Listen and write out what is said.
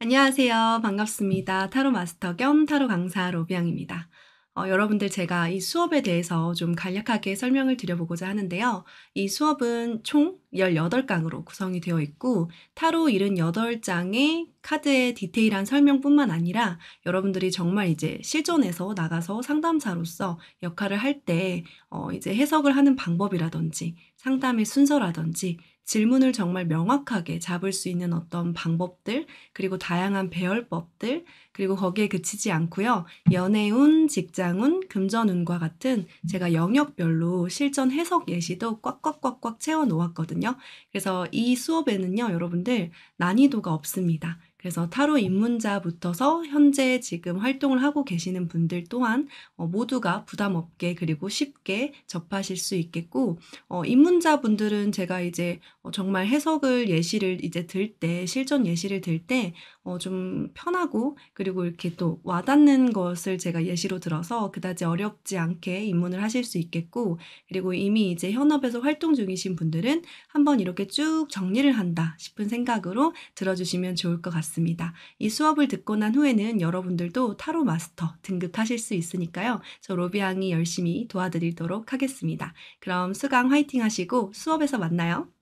안녕하세요. 반갑습니다. 타로 마스터 겸 타로 강사 로비앙입니다. 어, 여러분들 제가 이 수업에 대해서 좀 간략하게 설명을 드려보고자 하는데요. 이 수업은 총 18강으로 구성이 되어 있고 타로 78장의 카드의 디테일한 설명뿐만 아니라 여러분들이 정말 이제 실전에서 나가서 상담사로서 역할을 할때 어, 이제 해석을 하는 방법이라든지 상담의 순서라든지 질문을 정말 명확하게 잡을 수 있는 어떤 방법들, 그리고 다양한 배열법들, 그리고 거기에 그치지 않고요. 연애운, 직장운, 금전운과 같은 제가 영역별로 실전 해석 예시도 꽉꽉꽉꽉 채워 놓았거든요. 있거든요. 그래서 이 수업에는요, 여러분들 난이도가 없습니다. 그래서 타로 입문자부터서 현재 지금 활동을 하고 계시는 분들 또한 어, 모두가 부담 없게 그리고 쉽게 접하실 수 있겠고 어, 입문자분들은 제가 이제 어, 정말 해석을 예시를 이제 들 때 실전 예시를 들때 어, 좀 편하고 그리고 이렇게 또 와닿는 것을 제가 예시로 들어서 그다지 어렵지 않게 입문을 하실 수 있겠고 그리고 이미 이제 현업에서 활동 중이신 분들은 한번 이렇게 쭉 정리를 한다 싶은 생각으로 들어주시면 좋을 것 같습니다. 있습니다. 이 수업을 듣고 난 후에는 여러분들도 타로 마스터 등급하실 수 있으니까요. 저 로비앙이 열심히 도와드리도록 하겠습니다. 그럼 수강 화이팅 하시고 수업에서 만나요.